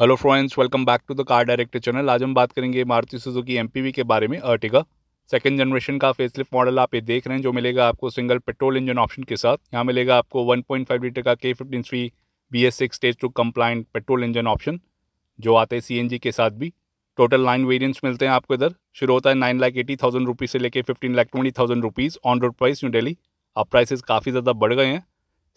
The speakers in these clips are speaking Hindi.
hello friends welcome back to the car director channel आज हम बात करेंगे मारुति सुजुकी एमपीवी के बारे में अर्टिगा सेकंड जनरेशन का फेसलिफ्ट मॉडल आप ये देख रहे हैं जो मिलेगा आपको सिंगल पेट्रोल इंजन ऑप्शन के साथ यहाँ मिलेगा आपको 1.5 लीटर का K fifteen three B S six stage two compliant petrol engine option जो आते हैं सी के साथ भी टोटल नाइन वेरियंट्स मिलते हैं आपको इधर शुरू होता है nine lakh eighty thousand rupees से लेकर fifteen lakh twenty thousand rupees on road price new Delhi अब प्राइसेस काफ़ी ज़्यादा बढ़ गए हैं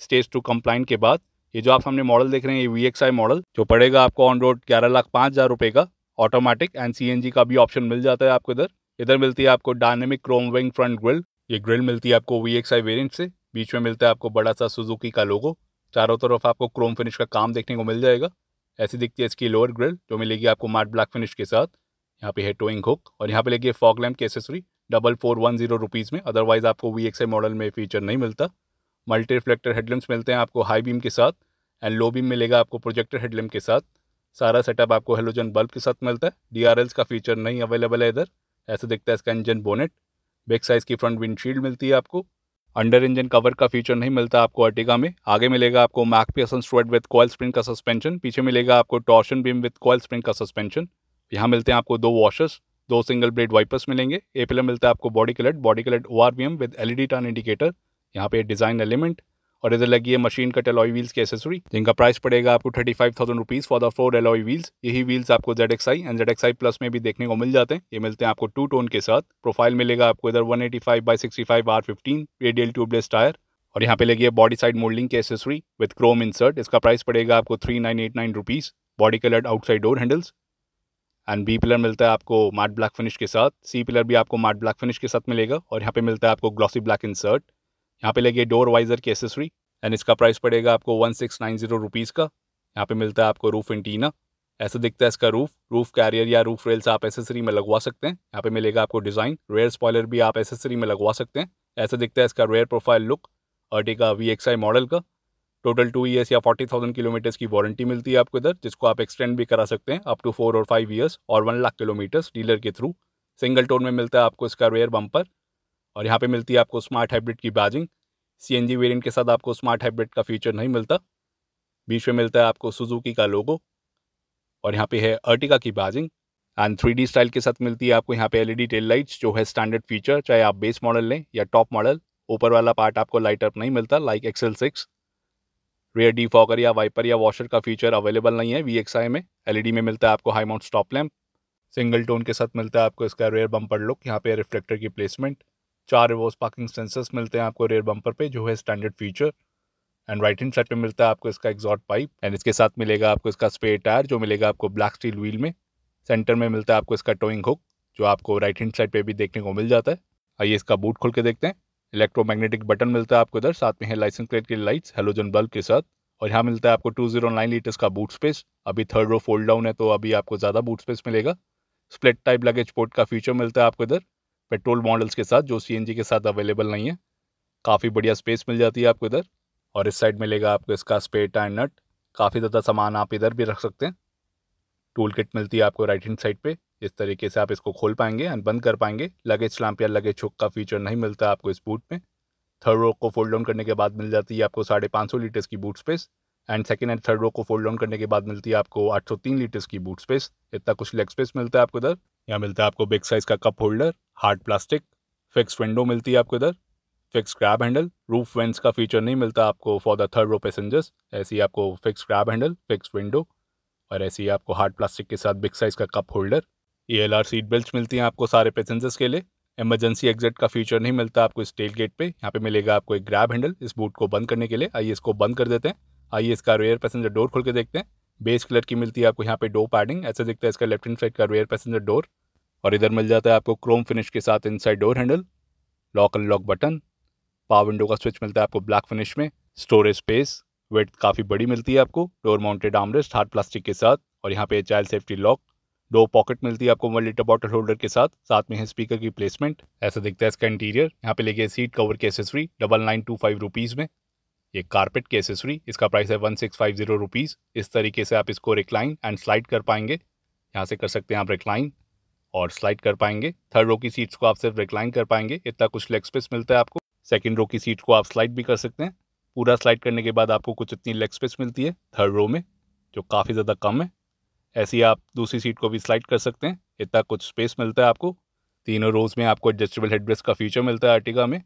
स्टेज टू कंप्लाइंट के बाद ये जो आप सामने मॉडल देख रहे हैं ये वी एक्स आई मॉडल जो पड़ेगा आपको ऑन रोड ग्यारह लाख पाँच हज़ार रुपये का automatic and C N G का भी ऑप्शन मिल जाता है आपको इधर इधर मिलती है आपको dynamic chrome wing front grille ये ग्रिल मिलती है आपको वी एक्स आई वेरियंट से बीच में मिलता है आपको बड़ा सा सुजुकी का लोगो चारों तरफ आपको क्रोम फिनिश का काम देखने को मिल जाएगा ऐसी दिखती है इसकी लोअर ग्रिल जो मिलेगी आपको मार्ट ब्लैक फिनिश के साथ यहाँ पे है टोइंग हुक और यहाँ पे लगी है फॉग लैम्प की accessory double four one zero rupees में अदरवाइज़ आपको वी एक्स आई मॉडल में फीचर नहीं मिलता मल्टी रिफ्लेक्टर हेडलैम्प्स मिलते हैं आपको हाई बीम के साथ एंड लो बीम मिलेगा आपको प्रोजेक्टर हेडलैम्प के साथ सारा सेटअप आपको हेलोजन बल्ब के साथ मिलता है डी का फीचर नहीं अवेलेबल है इधर ऐसे दिखता है इसका इंजन बोनेट बिग साइज़ की फ्रंट विंडशील्ड मिलती है आपको अंडर इंजन कवर का फीचर नहीं मिलता आपको अर्टिगा में आगे मिलेगा आपको MacPherson strut with coil spring का सस्पेंशन पीछे मिलेगा आपको torsion beam with coil spring का सस्पेंशन यहाँ मिलते हैं आपको दो वॉशर्स दो सिंगल ब्लेड वाइपर्स मिलेंगे ए पिलर मिलता है आपको body colour body colour O R V M with L E D turn indicator यहाँ पे डिज़ाइन एलिमेंट और इधर लगी है मशीन कट एलॉय व्हील्स की एसेसरी जिनका प्राइस पड़ेगा आपको thirty five thousand rupees for the four alloy wheels यही व्हील्स आपको Z X I and Z X I plus में भी देखने को मिल जाते हैं ये मिलते हैं आपको टू टोन के साथ प्रोफाइल मिलेगा आपको इधर one eighty five by sixty five R fifteen radial tubeless tyre और यहाँ पे लगी है बॉडी साइड मोल्डिंग की एसेसरी विद क्रोम इंसर्ट इसका प्राइस पड़ेगा आपको three nine eight nine rupees body coloured outside door handles and B pillar मिलता है आपको मार्ट ब्लैक फिनिश के साथ सी पिलर भी आपको मार्ट ब्लैक फिनिश के साथ मिलेगा और यहाँ पे मिलता है आपको ग्लॉसी ब्लैक इंसर्ट यहाँ पे लगे डोर वाइजर की एसेसरी एंड इसका प्राइस पड़ेगा आपको one six nine zero rupees का यहाँ पे मिलता है आपको रूफ एंटीना ऐसा दिखता है इसका रूफ रूफ कैरियर या रूफ रेल्स आप एसेसरी में लगवा सकते हैं यहाँ पे मिलेगा आपको डिज़ाइन रेयर स्पॉयलर भी आप एसेसरी में लगवा सकते हैं ऐसा दिखता है इसका rear profile look Ertiga V X I model का टोटल टू ईयर्स या फोर्टी थाउजेंड किलोमीटर्स की वारंटी मिलती है आपको इधर जिसको आप एक्सटेंड भी करा सकते हैं अप टू फोर और फाइव ईयर्स और वन लाख किलोमीटर्स डीलर के थ्रू सिंगल टोन में मिलता है आपको इसका रेयर बम्पर और यहाँ पे मिलती है आपको स्मार्ट हाइब्रिड की बाजिंग सीएनजी वेरिएंट के साथ आपको स्मार्ट हाइब्रिड का फीचर नहीं मिलता बीच में मिलता है आपको सुजुकी का लोगो और यहाँ पे है अर्टिका की बाजिंग एंड थ्री स्टाइल के साथ मिलती है आपको यहाँ पे एलईडी टेल लाइट्स जो है स्टैंडर्ड फीचर चाहे आप बेस मॉडल लें या टॉप मॉडल ऊपर वाला पार्ट आपको लाइट अप नहीं मिलता like XL six rear defogger या वाइपर या वॉशर का फीचर अवेलेबल नहीं है वी में एलईडी e में मिलता है आपको high mount stop lamp single tone के साथ मिलता है आपको इसका रेयर बम्पर लुक यहाँ पे रिफ्लेक्टर की प्लेसमेंट चार रिवर्स पार्किंग सेंसर्स मिलते हैं आपको रेयर बम्पर पे जो है standard feature and right hand side पे मिलता है आपको इसका एग्जॉट पाइप एंड इसके साथ मिलेगा आपको इसका स्पेयर टायर जो मिलेगा आपको ब्लैक स्टील व्हील में सेंटर में मिलता है आपको इसका टोइंग हुक जो आपको राइट हैंड साइड पे भी देखने को मिल जाता है आइए इसका बूट खोल के देखते हैं इलेक्ट्रोमैग्नेटिक बटन मिलता है आपको इधर साथ में है लाइसेंस प्लेट की लाइट्स हेलोजन बल्ब के साथ और यहाँ मिलता है आपको टू जीरो नाइन लीटर्स का बूट स्पेस अभी थर्ड रो फोल्ड डाउन है तो अभी आपको ज़्यादा बूट स्पेस मिलेगा स्प्लिट टाइप लगेज पोर्ट का फीचर मिलता है आपको इधर पेट्रोल मॉडल्स के साथ जो सी के साथ अवेलेबल नहीं है काफ़ी बढ़िया स्पेस मिल जाती है आपको इधर और इस साइड मिलेगा आपको इसका स्पेट एंड नट काफ़ी ज़्यादा सामान आप इधर भी रख सकते हैं टूल किट मिलती है आपको राइट हैंड साइड पे इस तरीके से आप इसको खोल पाएंगे एंड बंद कर पाएंगे लगेज लैम्प या लगेज हुक का फीचर नहीं मिलता आपको इस बूट में थर्ड रोक को फोल्ड डाउन करने के बाद मिल जाती है आपको साढ़े पाँच सौ लीटर्स की boot space and second and third रोक को फोल्ड डाउन करने के बाद मिलती है आपको आठ सौ तीन लीटर्स की बूट स्पेस इतना कुछ लेग स्पेस मिलता है आपको इधर यहाँ मिलता है आपको बिग साइज़ का cup holder hard plastic fix window मिलती है आपको इधर fix grab handle roof vents का फीचर नहीं मिलता आपको for the third row passengers ऐसी आपको fix grab handle fix window और ऐसे ही आपको हार्ड प्लास्टिक के साथ बिग साइज़ का cup holder E L R seat belt मिलती हैं आपको सारे पैसेंजर्स के लिए इमरजेंसी एग्जिट का फीचर नहीं मिलता आपको इस टेल गेट पे यहाँ पे मिलेगा आपको एक ग्रैब हैंडल इस बूट को बंद करने के लिए आइए इसको बंद कर देते हैं आइए इसका रेयर पैसेंजर डोर खोल के देखते हैं बेस कलर की मिलती है आपको यहाँ पे डो पैडिंग ऐसा दिखता है इसका लेफ्ट हैंड साइड का रेयर पैसेंजर डोर और इधर मिल जाता है आपको क्रोम फिनिश के साथ inside door handle lock lock button power window का स्विच मिलता है आपको ब्लैक फिनिश में स्टोरेज स्पेस वेट काफ़ी बड़ी मिलती है आपको door mounted armrest hard plastic के साथ और यहाँ पे चाइल्ड सेफ्टी लॉक दो पॉकेट मिलती है आपको वन लीटर बॉटल होल्डर के साथ साथ में है स्पीकर की प्लेसमेंट ऐसा दिखता है इसका इंटीरियर यहाँ पे लेके सीट कवर की accessory double nine two five rupees में ये कारपेट की एसेसरी इसका प्राइस है one six five zero rupees इस तरीके से आप इसको रिक्लाइन एंड स्लाइड कर पाएंगे यहाँ से कर सकते हैं आप रिक्लाइन और स्लाइड कर पाएंगे थर्ड रो की सीट्स को आप सिर्फ रिक्लाइन कर पाएंगे इतना कुछ लेग स्पेस मिलता है आपको सेकेंड रो की सीट को आप स्लाइड भी कर सकते हैं पूरा स्लाइड करने के बाद आपको कुछ इतनी लेग स्पेस मिलती है थर्ड रो में जो काफ़ी ज़्यादा कम है ऐसी आप दूसरी सीट को भी स्लाइड कर सकते हैं इतना कुछ स्पेस मिलता है आपको तीनों रोज़ में आपको एडजस्टेबल हेडब्रेस का फीचर मिलता है आर्टिका में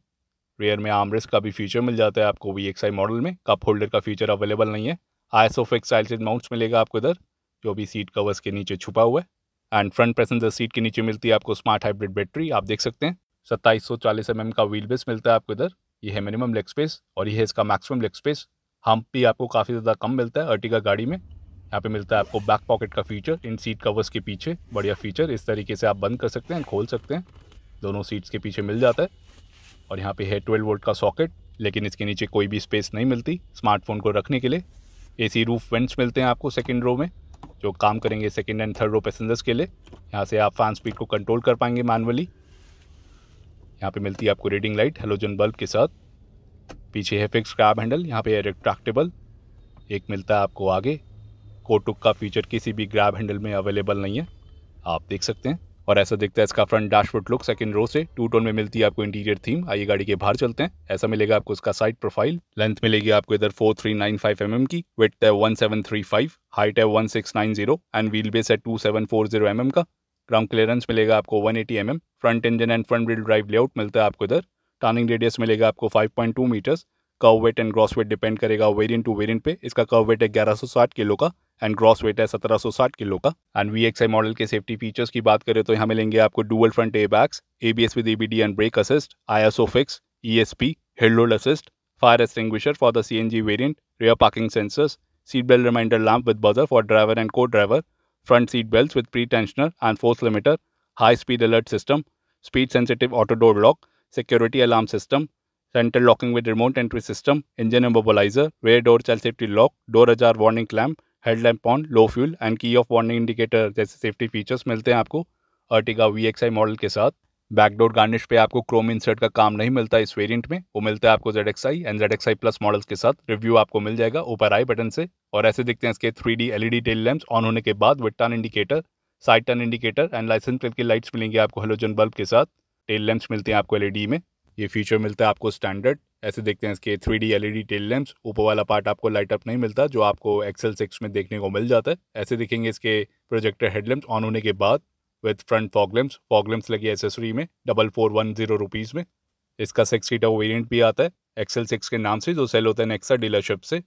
रियर में आमरेस का भी फीचर मिल जाता है आपको वी एक्स आई मॉडल में कप होल्डर का फीचर अवेलेबल नहीं है आई सोफिक साइल्टेड माउंट्स मिलेगा आपको इधर जो भी सीट कवर्स के नीचे छुपा हुआ है एंड फ्रंट पैसेंजर सीट के नीचे मिलती है आपको स्मार्ट हाइब्रिड बैटरी आप देख सकते हैं सत्ताईस सौ चालीस एम mm का व्हील बेस मिलता है आपको इधर ये है मिनिमम लेग स्पेस और ये है इसका मैक्सिमम लेग स्पेस हम भी आपको काफ़ी ज़्यादा कम मिलता है अर्टिका गाड़ी में यहाँ पे मिलता है आपको बैक पॉकेट का फीचर इन सीट कवर्स के पीछे बढ़िया फीचर इस तरीके से आप बंद कर सकते हैं खोल सकते हैं दोनों सीट्स के पीछे मिल जाता है और यहाँ पे है 12 वोल्ट का सॉकेट लेकिन इसके नीचे कोई भी स्पेस नहीं मिलती स्मार्टफोन को रखने के लिए एसी रूफ वेंट्स मिलते हैं आपको सेकेंड रो में जो काम करेंगे second and third row passengers के लिए यहाँ से आप फैन स्पीड को कंट्रोल कर पाएंगे मैनुअली यहाँ पे मिलती है आपको रीडिंग लाइट हेलोजन बल्ब के साथ पीछे है फिक्स क्रैब हैंडल यहाँ पर रिट्रैक्टेबल एक मिलता है आपको आगे कोटुक का फीचर किसी भी ग्रैब हैंडल में अवेलेबल नहीं है आप देख सकते हैं और ऐसा दिखता है इसका front dashboard look second row से टू टोन में मिलती है आपको इंटीरियर थीम आइए गाड़ी के बाहर चलते हैं ऐसा मिलेगा आपको इसका साइड प्रोफाइल लेंथ मिलेगी आपको इधर 4395 mm की विथ है 1735 हाइट है 1690 एंड व्हील बेस है टू एम mm का ग्राउंड क्लियरेंस मिलेगा आपको one eighty mm front engine and front wheel drive layout मिलता है आपको इधर टर्निंग रेडियस मिलेगा आपको five point two metres kerb weight and gross weight depend करेगा वेरियंट टू वेरियंट पे इसका कर्व वेट है साठ किलो का एंड ग्रॉस वेट है सत्रह साठ किलो का and V X I model के सेफ्टी फीचर्स की बात करें तो यहाँ मिलेंगे आपको dual front airbags A B S with A B D and brake assist ISOFIX E S P head load assist fire extinguisher for the C N G variant rear parking sensors seat belt reminder lamp with buzzer for driver and co driver front seat belt with pretensioner and force limiter high speed alert system speed sensitive auto door lock security alarm system centre locking with remote entry system engine immobiliser rear door child safety lock door ajar warning lamp headlamp on low fuel and key off warning indicator जैसे सेफ्टी फीचर्स मिलते हैं आपको अर्टिगा वी मॉडल के साथ बैकडोर गार्निश पे आपको क्रोम इंसर्ट का काम नहीं मिलता इस वेरिएंट में वो मिलता है आपको Z X I and Z X I plus models के साथ रिव्यू आपको मिल जाएगा ऊपर आई बटन से और ऐसे दिखते हैं इसके three D LED tail lamps on होने के बाद with turn indicator side turn indicator and licence plate की लाइट्स मिलेंगी आपको हेलोजन बल्ब के साथ टेल लैम्प्स मिलते हैं आपको एलईडी e में ये फीचर मिलता है आपको स्टैंडर्ड ऐसे देखते हैं इसके three D L E D tail lamps ऊपर वाला पार्ट आपको लाइट अप नहीं मिलता जो आपको एक्सेल सिक्स में देखने को मिल जाता है ऐसे दिखेंगे इसके प्रोजेक्टर हेडलैम्प्स ऑन होने के बाद with front fog lamps fog लगी एसेसरी में double four one zero rupees में इसका सिक्स सीटर वेरियंट भी आता है एक्सेल सिक्स के नाम से जो सेल होता है नेक्सा डीलरशिप से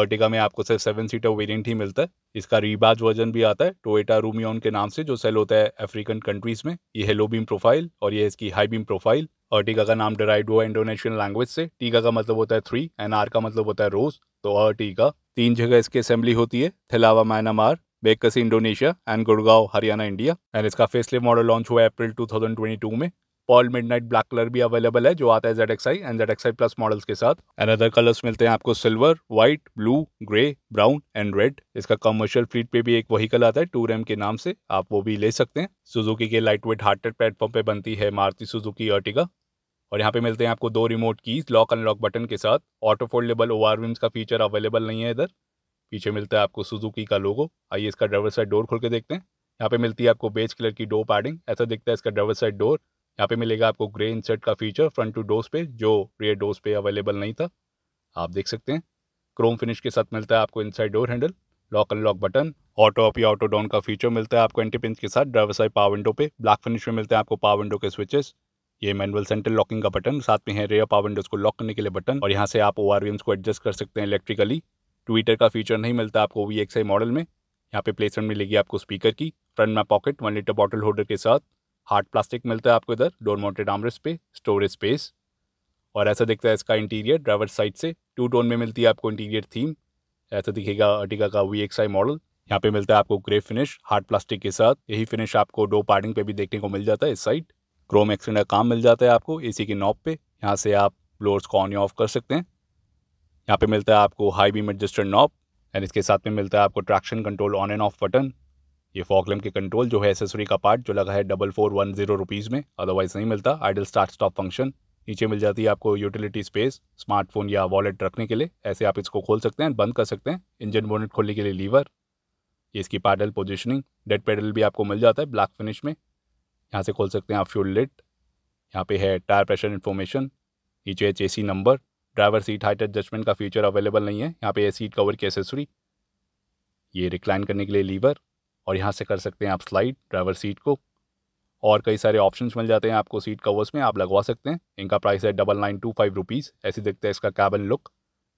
अर्टिका में आपको सिर्फ सेवन सीटर वेरियंट ही मिलता है इसका रिबाज वर्जन भी आता है टोएटा रूमियोन के नाम से जो सेल होता है अफ्रीकन कंट्रीज़ में ये है लो बीम प्रोफाइल और ये इसकी हाई बीम प्रोफाइल और टीका का नाम डिराइव हुआ इंडोनेशियन लैंग्वेज से टीका का मतलब होता है थ्री एंड आर का मतलब होता है रोज तो अ टीका तीन जगह इसकी असेंबली होती है Thilawa Myanmar Bekasi Indonesia and Gurgaon Haryana India and इसका फेसलिफ्ट मॉडल लॉन्च हुआ अप्रैल टू में पॉल नाइट ब्लैक कलर भी अवेलेबल है जो आता है Z X I and Z X I plus models के साथ एंड अदर कलर्स मिलते हैं आपको silver white blue grey brown and red इसका कमर्शियल फ्लीट पे भी एक वहीकल आता है टूर एम के नाम से आप वो भी ले सकते हैं सुजुकी के लाइट वेट हार्टेड प्लेटफॉर्म पे बनती है मारुति सुजुकी अर्टिगा और यहाँ पे मिलते हैं आपको दो remote keys lock unlock button के साथ ऑटो फोल्डेबल ओ आर का फीचर अवेलेबल नहीं है इधर पीछे मिलता है आपको सुजुकी का लोगो आइए इसका ड्राइवर साइड डोर खोल के देखते हैं यहाँ पे मिलती है आपको बेज कलर की डो पैडिंग ऐसा दिखता है इसका ड्राइवर साइड डोर यहाँ पे मिलेगा आपको ग्रे इंसर्ट का फीचर फ्रंट टू डोर्स पे जो रेयर डोर्स पे अवेलेबल नहीं था आप देख सकते हैं क्रोम फिनिश के साथ मिलता है आपको inside door handle lock unlock button auto up या ऑटो डाउन का फीचर मिलता है आपको एंटी के साथ ड्राइवर साइड पावर विंडो पे ब्लैक फिनिश में मिलते हैं आपको पावर विंडो के स्विचेस ये मैनुअल सेंटर लॉकिंग का बटन साथ में है रेयर पावर विंडोज को लॉक करने के लिए बटन और यहाँ से आप ओ को एडजस्ट कर सकते हैं इलेक्ट्रिकली ट्विटर का फीचर नहीं मिलता आपको वी एक्स मॉडल में यहाँ पे प्लेसमेंट मिलेगी आपको स्पीकर की फ्रंट में pocket one litre bottle holder के साथ हार्ड प्लास्टिक मिलता है आपको इधर डोर माउंटेड आमरेस पे स्टोरेज स्पेस और ऐसा दिखता है इसका इंटीरियर ड्राइवर साइड से टू टोन में मिलती है आपको इंटीरियर थीम ऐसा दिखेगा अर्टिका का वी मॉडल यहाँ पे मिलता है आपको ग्रे फिनिश हार्ड प्लास्टिक के साथ यही फिनिश आपको डो पार्टिंग पे भी देखने को मिल जाता है इस साइड क्रोम एक्सटेंडर काम मिल जाता है आपको एसी के नॉब पे यहाँ से आप ब्लोअर्स को ऑन या ऑफ कर सकते हैं यहाँ पे मिलता है आपको high beam adjuster knob and इसके साथ में मिलता है आपको traction control on and off button ये फॉकलम के कंट्रोल जो है एसेसरी का पार्ट जो लगा है double four one zero rupees में अदरवाइज नहीं मिलता आइडल स्टार्ट स्टॉप फंक्शन नीचे मिल जाती है आपको यूटिलिटी स्पेस स्मार्टफोन या वॉलेट रखने के लिए ऐसे आप इसको खोल सकते हैं बंद कर सकते हैं इंजन बोनेट खोलने के लिए लीवर ये इसकी पैडल पोजिशनिंग डेड पैडल भी आपको मिल जाता है ब्लैक फिनिश में यहाँ से खोल सकते हैं आप फ्यूल लिट यहाँ पे है टायर प्रेशर इन्फॉर्मेशन नीचे है chassis number driver seat height adjustment का फीचर अवेलेबल नहीं है यहाँ पे है सीट कवर की एसेसरी ये रिक्लाइन करने के लिए लीवर और यहाँ से कर सकते हैं आप स्लाइड ड्राइवर सीट को और कई सारे ऑप्शंस मिल जाते हैं आपको सीट कवर्स में आप लगवा सकते हैं इनका प्राइस है double nine two five rupees ऐसे देखते हैं इसका कैबन लुक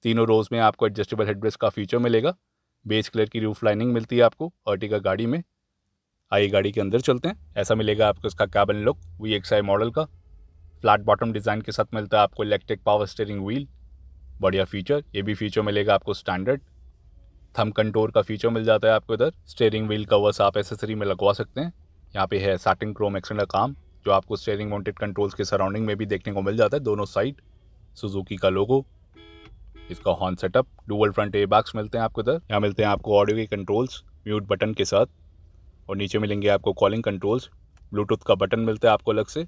तीनों रोज़ में आपको एडजस्टेबल हेडब्रेस का फीचर मिलेगा बेस कलर की रूफ लाइनिंग मिलती है आपको अर्टिका गाड़ी में आइए गाड़ी के अंदर चलते हैं ऐसा मिलेगा आपको इसका cabin look V X I model का फ्लैट बॉटम डिज़ाइन के साथ मिलता है आपको इलेक्ट्रिक पावर स्टेयरिंग व्हील बढ़िया फीचर ये भी फीचर मिलेगा आपको स्टैंडर्ड थम कंट्रोल का फीचर मिल जाता है आपको इधर स्टेयरिंग व्हील कवर्स आप एसेसरी में लगवा सकते हैं यहाँ पे है साटिंग क्रोम एक्शन का काम जो आपको स्टेयरिंग माउंटेड कंट्रोल्स के सराउंडिंग में भी देखने को मिल जाता है दोनों साइड सुजुकी का लोगो इसका horn setup dual front airbags मिलते हैं आपको इधर यहाँ मिलते हैं आपको ऑडियो के कंट्रोल्स म्यूट बटन के साथ और नीचे मिलेंगे आपको कॉलिंग कंट्रोल्स ब्लूटूथ का बटन मिलता है आपको अलग से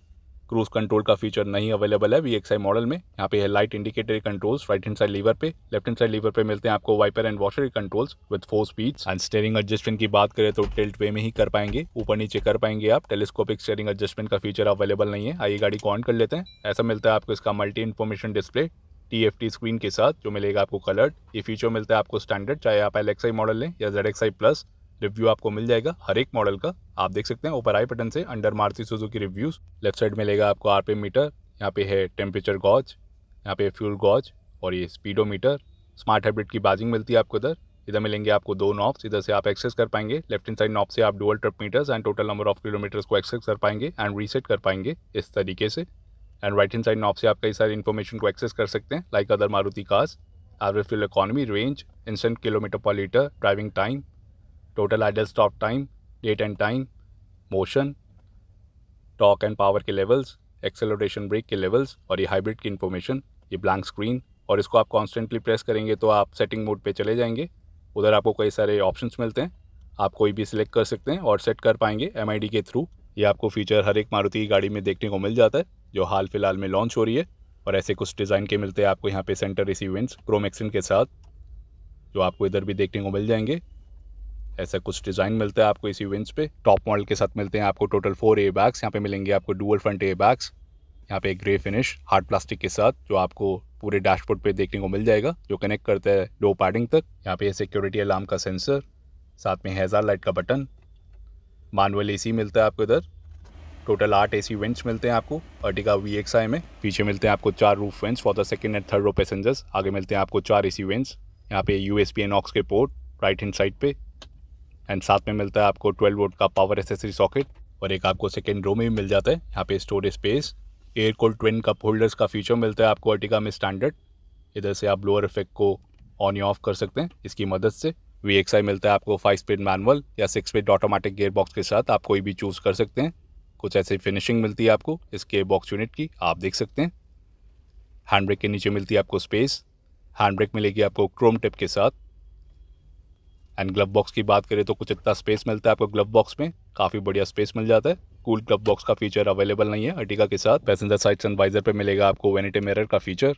क्रूज़ कंट्रोल का फीचर नहीं अवेलेबल है वी एक्स आई मॉडल में यहाँ पे है light indicator controls right hand side lever पे लेफ्ट हैंड साइड लीवर पे मिलते हैं आपको wiper and washer controls with four speeds and steering adjustment की बात करें तो टेल्ट वे में ही कर पाएंगे ऊपर नीचे कर पाएंगे आप टेलीस्कोपिक स्टेयरिंग एडजस्टमेंट का फीचर अवेलेबल नहीं है आइए गाड़ी को ऑन कर लेते हैं ऐसा मिलता है आपको इसका multi information display T screen के साथ जो मिलेगा आपको कलर्ड ये फीचर मिलता है आपको स्टैंडर्ड चाहे आप एल मॉडल लें या जेड प्लस रिव्यू आपको मिल जाएगा हर एक मॉडल का आप देख सकते हैं ऊपर आई बटन से under Maruti Suzuki reviews left side मिलेगा आपको आर मीटर यहाँ पे है टेम्परेचर गॉच यहाँ पे फ्यूल गॉच और ये स्पीडो स्मार्ट हाइब्रिड की बाजिंग मिलती है आपको इधर इधर मिलेंगे आपको दो नॉब्स इधर से आप एक्सेस कर पाएंगे लेफ्ट हैंड साइड नॉब से आप dual trip meters and total number of kilometres को एक्सेस कर पाएंगे एंड रीसेट कर पाएंगे इस तरीके से and right hand side knob से आप कई सारी इन्फॉर्मेशन को एक्सेस कर सकते हैं like other Maruti cars average fuel economy range instant kilometre per litre driving time total idle stop time date and time motion torque and power के लेवल्स एक्सेलोरेशन ब्रेक के लेवल्स और ये हाइब्रिड की इन्फॉर्मेशन ये ब्लैंक स्क्रीन और इसको आप कॉन्स्टेंटली प्रेस करेंगे तो आप सेटिंग मोड पे चले जाएंगे उधर आपको कई सारे ऑप्शंस मिलते हैं आप कोई भी सिलेक्ट कर सकते हैं और सेट कर पाएंगे एम के थ्रू ये आपको फीचर हर एक मारुति की गाड़ी में देखने को मिल जाता है जो हाल फिलहाल में लॉन्च हो रही है और ऐसे कुछ डिज़ाइन के मिलते हैं आपको यहाँ पे सेंटर रिसीवेंट्स क्रोमैक्सिन के साथ जो आपको इधर भी देखने को मिल जाएंगे ऐसा कुछ डिज़ाइन मिलता है आपको इसी विंस पे टॉप मॉडल के साथ मिलते हैं आपको टोटल फोर ए बैग्स यहाँ पे मिलेंगे आपको डुअल फ्रंट ए बैग्स यहाँ पे एक ग्रे फिनिश हार्ड प्लास्टिक के साथ जो आपको पूरे डैशबोर्ड पे देखने को मिल जाएगा जो कनेक्ट करता है डो पैडिंग तक यहाँ पे सिक्योरिटी अलार्म का सेंसर साथ में हेज़ार लाइट का बटन मानवल ए मिलता है आपको इधर टोटल आठ ए सी मिलते हैं आपको अर्टिका वी एक्स आई में पीछे मिलते हैं आपको चार roof vents for the second and third row passengers आगे मिलते हैं आपको चार ए सी वेंट्स यहाँ पे U S B and aux के पोर्ट राइट हैंड साइड पे एंड साथ में मिलता है आपको 12 वोल्ट का पावर एसेसरी सॉकेट और एक आपको सेकेंड रो में भी मिल जाता है यहाँ पे storage space air cooled twin cup holders का फीचर मिलता है आपको अर्टिका में स्टैंडर्ड इधर से आप लोअर इफेक्ट को ऑन या ऑफ कर सकते हैं इसकी मदद से वी मिलता है आपको फाइव स्पीड मैनुअल या six speed automatic gear box के साथ आप कोई भी चूज़ कर सकते हैं कुछ ऐसी फिनिशिंग मिलती है आपको इस गेयर बॉक्स यूनिट की आप देख सकते हैं हैंड ब्रेक के नीचे मिलती है आपको स्पेस हैंड ब्रेक मिलेगी आपको क्रोम टिप के साथ एंड ग्लव बॉक्स की बात करें तो कुछ इतना स्पेस मिलता है आपको ग्लव बॉक्स में काफ़ी बढ़िया स्पेस मिल जाता है कूल ग्लव बॉक्स का फीचर अवेलेबल नहीं है अर्टिका के साथ पैसेंजर साइड सनवाइजर पर मिलेगा आपको वेनिटे मेरर का फीचर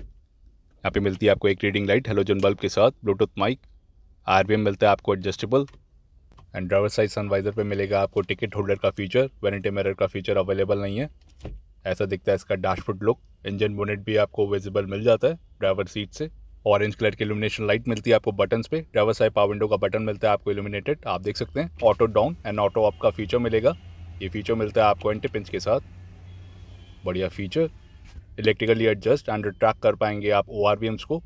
यहाँ पे मिलती है आपको एक रीडिंग लाइट हेलोजन बल्ब के साथ ब्लूटूथ माइक आर मिलता है आपको adjustable and driver side sun visor पे मिलेगा आपको टिकट होल्डर का फीचर वेनिटे मिरर का फीचर अवेलेबल नहीं है ऐसा दिखता है इसका डैशबोर्ड लुक इंजन बोनेट भी आपको विजिबल मिल जाता है ड्राइवर सीट से ऑरेंज कलर की इल्यूमिनेशन लाइट मिलती है आपको बटन पे ड्राइवर साइड पावर विंडो का बटन मिलता है आपको इल्यूमिनेटेड आप देख सकते हैं auto down and auto up का फीचर मिलेगा ये फीचर मिलता है आपको एंटी पिंच के साथ बढ़िया feature electrically adjust and track कर पाएंगे आप ओ को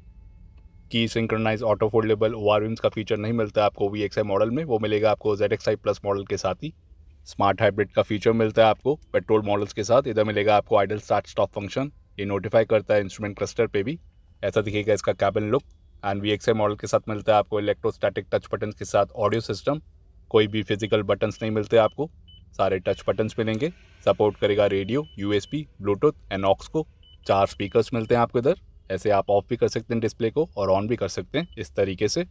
की सिंक्रनाइज ऑटो फोल्डेबल ओ का फीचर नहीं मिलता है आपको वी मॉडल में वो मिलेगा आपको जेड एक्स प्लस मॉडल के साथ ही स्मार्ट हाइब्रिड का फीचर मिलता है आपको पेट्रोल मॉडल्स के साथ इधर मिलेगा आपको आइडल स्टार्ट स्टॉप फंक्शन ये नोटिफाई करता है इंस्ट्रूमेंट क्लस्टर पे भी ऐसा दिखेगा इसका cabin look and V model के साथ मिलता है आपको इलेक्ट्रोस्टैटिक टच बटन के साथ ऑडियो सिस्टम कोई भी फिजिकल बटन्स नहीं मिलते आपको सारे टच बटन्स मिलेंगे सपोर्ट करेगा रेडियो यू ब्लूटूथ एंड ऑक्स को चार स्पीकर्स मिलते हैं आपको इधर ऐसे आप ऑफ भी कर सकते हैं डिस्प्ले को और ऑन भी कर सकते हैं इस तरीके से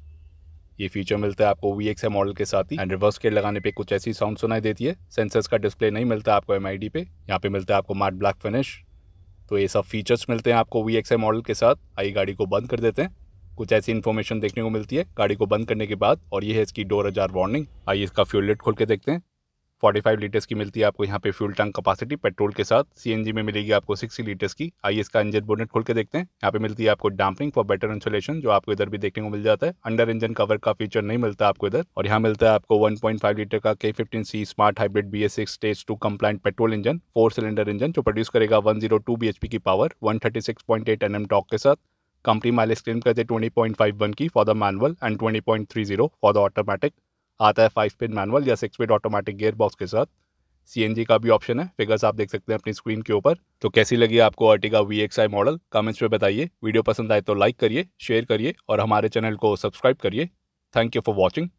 ये फीचर मिलता है आपको वी मॉडल के साथ ही एंड रिवर्स गेयर लगाने पे कुछ ऐसी साउंड सुनाई देती है सेंसर्स का डिस्प्ले नहीं मिलता आपको एम पे यहाँ पे मिलता है आपको मार्ट ब्लैक फिनिश तो ये सब फीचर्स मिलते हैं आपको वी एक्स मॉडल के साथ आई गाड़ी को बंद कर देते हैं कुछ ऐसी इन्फॉर्मेशन देखने को मिलती है गाड़ी को बंद करने के बाद और ये है इसकी डोर हजार वार्निंग आइए इसका फ्यूल लेट खोल के देखते हैं फोर्टी फाइव लीटर्स की मिलती है आपको यहाँ पे फ्यूल टैंक कैपेसिटी पेट्रोल के साथ सीएनजी में मिलेगी आपको सिक्सटी लीटर्स की आइए इसका इंजन बोनेट खोल के देखते हैं यहाँ पे मिलती है आपको डैम्पिंग फॉर बेटर इंसुलेशन जो आपको इधर भी देखने को मिल जाता है अंडर इंजन कवर का फीचर नहीं मिलता आपको इधर और यहाँ मिलता है आपको वन लीटर का K C smart hybrid B S stage two compliant petrol engine four cylinder engine जो प्रोड्यूस करेगा one zero two B H P की power one thirty six point eight N M torque के साथ कंपनी माइलेज क्लेम करते ट्वेंटी पॉइंट फाइव वन की for the manual and twenty point three zero for the automatic आता है फाइव स्पीड मैनुअल या six speed automatic gear box के साथ सी का भी ऑप्शन है फिगर्स आप देख सकते हैं अपनी स्क्रीन के ऊपर तो कैसी लगी आपको Ertiga V X I model comments में बताइए वीडियो पसंद आए तो लाइक करिए शेयर करिए और हमारे चैनल को सब्सक्राइब करिए थैंक यू फॉर वॉचिंग